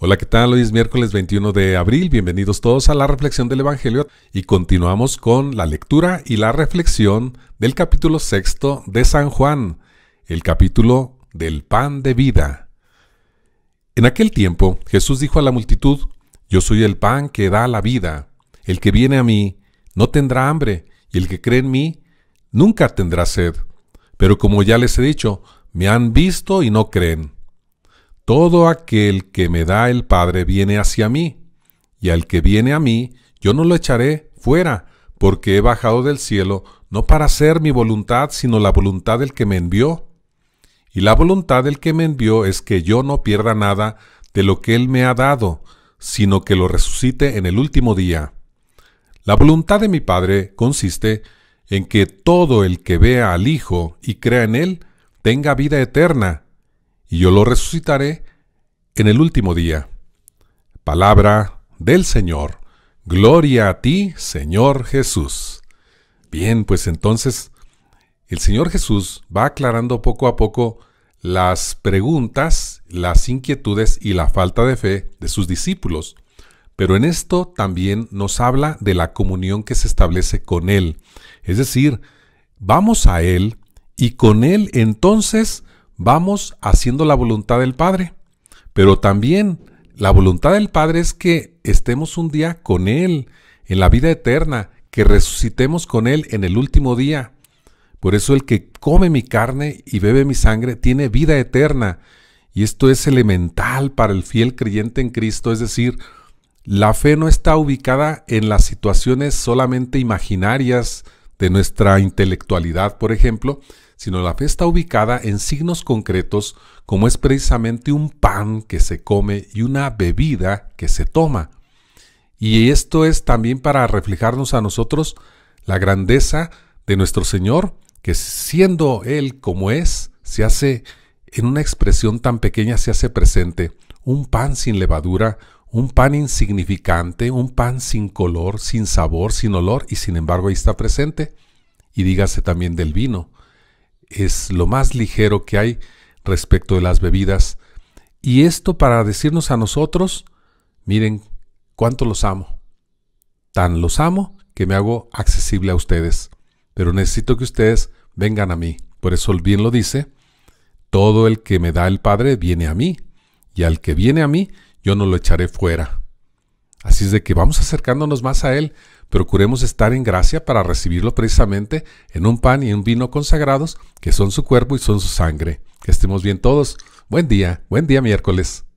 Hola, ¿qué tal? Hoy es miércoles 21 de abril. Bienvenidos todos a la reflexión del Evangelio y continuamos con la lectura y la reflexión del capítulo sexto de San Juan, el capítulo del pan de vida. En aquel tiempo Jesús dijo a la multitud, Yo soy el pan que da la vida. El que viene a mí no tendrá hambre y el que cree en mí nunca tendrá sed. Pero como ya les he dicho, me han visto y no creen. Todo aquel que me da el Padre viene hacia mí, y al que viene a mí, yo no lo echaré fuera, porque he bajado del cielo no para hacer mi voluntad, sino la voluntad del que me envió. Y la voluntad del que me envió es que yo no pierda nada de lo que él me ha dado, sino que lo resucite en el último día. La voluntad de mi Padre consiste en que todo el que vea al Hijo y crea en él tenga vida eterna, y yo lo resucitaré en el último día. Palabra del Señor. Gloria a ti, Señor Jesús. Bien, pues entonces el Señor Jesús va aclarando poco a poco las preguntas, las inquietudes y la falta de fe de sus discípulos. Pero en esto también nos habla de la comunión que se establece con Él. Es decir, vamos a Él y con Él entonces vamos haciendo la voluntad del Padre, pero también la voluntad del Padre es que estemos un día con Él, en la vida eterna, que resucitemos con Él en el último día. Por eso el que come mi carne y bebe mi sangre tiene vida eterna. Y esto es elemental para el fiel creyente en Cristo, es decir, la fe no está ubicada en las situaciones solamente imaginarias, de nuestra intelectualidad, por ejemplo, sino la fe está ubicada en signos concretos como es precisamente un pan que se come y una bebida que se toma. Y esto es también para reflejarnos a nosotros la grandeza de nuestro Señor, que siendo Él como es, se hace en una expresión tan pequeña, se hace presente. Un pan sin levadura, un pan insignificante, un pan sin color, sin sabor, sin olor, y sin embargo ahí está presente. Y dígase también del vino. Es lo más ligero que hay respecto de las bebidas. Y esto para decirnos a nosotros, miren, cuánto los amo. Tan los amo que me hago accesible a ustedes. Pero necesito que ustedes vengan a mí. Por eso el bien lo dice, todo el que me da el Padre viene a mí. Y al que viene a mí, yo no lo echaré fuera. Así es de que vamos acercándonos más a Él, procuremos estar en gracia para recibirlo precisamente en un pan y un vino consagrados, que son su cuerpo y son su sangre. Que estemos bien todos. Buen día, buen día miércoles.